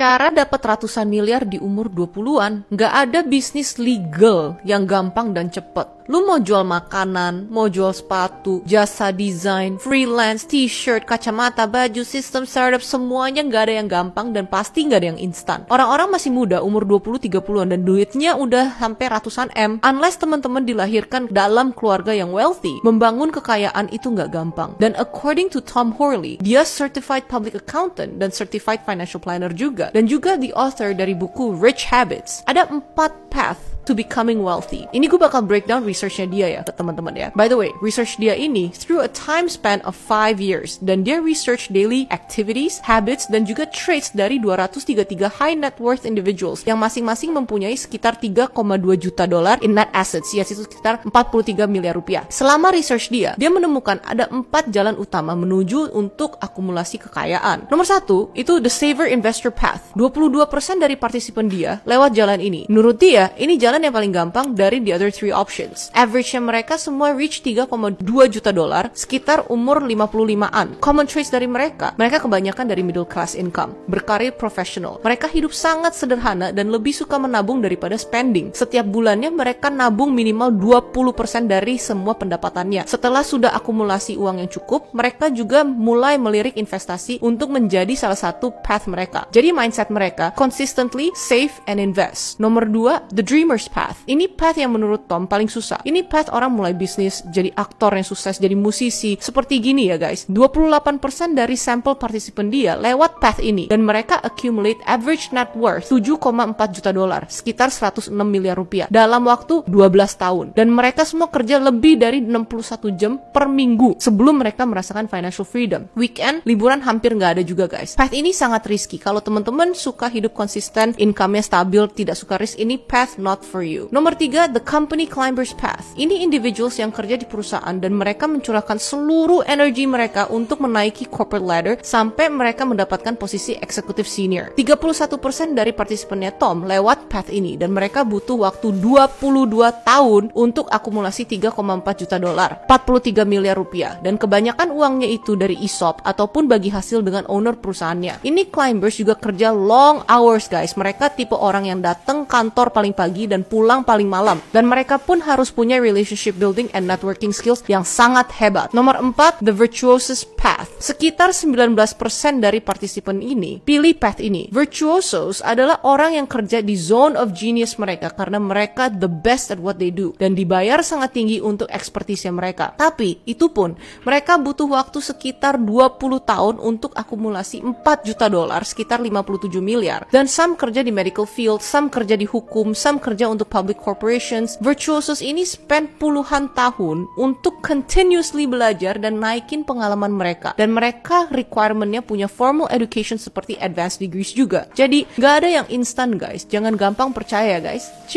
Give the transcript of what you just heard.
Cara dapat ratusan miliar di umur 20-an, nggak ada bisnis legal yang gampang dan cepet. Lu mau jual makanan, mau jual sepatu, jasa desain, freelance, t-shirt, kacamata, baju, sistem, startup, semuanya nggak ada yang gampang dan pasti nggak ada yang instan. Orang-orang masih muda, umur 20-30an dan duitnya udah sampai ratusan M, unless teman-teman dilahirkan dalam keluarga yang wealthy. Membangun kekayaan itu nggak gampang. Dan according to Tom Horley, dia certified public accountant dan certified financial planner juga. Dan juga the author dari buku Rich Habits. Ada empat path to becoming wealthy. Ini gue bakal breakdown researchnya dia ya ke teman-teman ya. By the way, research dia ini through a time span of five years dan dia research daily activities, habits, dan juga traits dari 233 high net worth individuals yang masing-masing mempunyai sekitar 3,2 juta dolar in net assets, yaitu sekitar 43 miliar rupiah. Selama research dia, dia menemukan ada empat jalan utama menuju untuk akumulasi kekayaan. Nomor satu, itu the saver investor path. 22% dari partisipan dia lewat jalan ini. Menurut dia, ini jalan yang paling gampang dari the other three options. Average-nya mereka semua reach 3,2 juta dolar sekitar umur 55-an. Common traits dari mereka, mereka kebanyakan dari middle class income, berkarir profesional. Mereka hidup sangat sederhana dan lebih suka menabung daripada spending. Setiap bulannya mereka nabung minimal 20% dari semua pendapatannya. Setelah sudah akumulasi uang yang cukup, mereka juga mulai melirik investasi untuk menjadi salah satu path mereka. Jadi mindset mereka consistently save and invest. Nomor dua, the dreamer first path. Ini path yang menurut Tom paling susah. Ini path orang mulai bisnis, jadi aktor yang sukses, jadi musisi. Seperti gini ya guys, 28% dari sampel partisipan dia lewat path ini. Dan mereka accumulate average net worth 7,4 juta dolar, sekitar 106 miliar rupiah dalam waktu 12 tahun. Dan mereka semua kerja lebih dari 61 jam per minggu sebelum mereka merasakan financial freedom. Weekend, liburan hampir nggak ada juga guys. Path ini sangat risky. Kalau teman-teman suka hidup konsisten, income-nya stabil, tidak suka risk, ini path not for you. Nomor tiga, the company climbers path. Ini individuals yang kerja di perusahaan dan mereka mencurahkan seluruh energi mereka untuk menaiki corporate ladder sampai mereka mendapatkan posisi eksekutif senior. 31% dari partisipannya Tom lewat path ini dan mereka butuh waktu 22 tahun untuk akumulasi 3,4 juta dolar, 43 miliar rupiah dan kebanyakan uangnya itu dari ESOP ataupun bagi hasil dengan owner perusahaannya. Ini climbers juga kerja long hours guys. Mereka tipe orang yang datang kantor paling pagi dan dan pulang paling malam. Dan mereka pun harus punya relationship building and networking skills yang sangat hebat. Nomor 4, the virtuoso's path. Sekitar 19% dari partisipan ini pilih path ini. Virtuosos adalah orang yang kerja di zone of genius mereka karena mereka the best at what they do dan dibayar sangat tinggi untuk ekspertisnya mereka. Tapi itu pun mereka butuh waktu sekitar 20 tahun untuk akumulasi 4 juta dolar sekitar 57 miliar. Dan some kerja di medical field, some kerja di hukum, some kerja untuk public corporations, virtuosos ini spend puluhan tahun untuk continuously belajar dan naikin pengalaman mereka. Dan mereka requirementnya punya formal education seperti advanced degrees juga. Jadi nggak ada yang instan guys, jangan gampang percaya guys.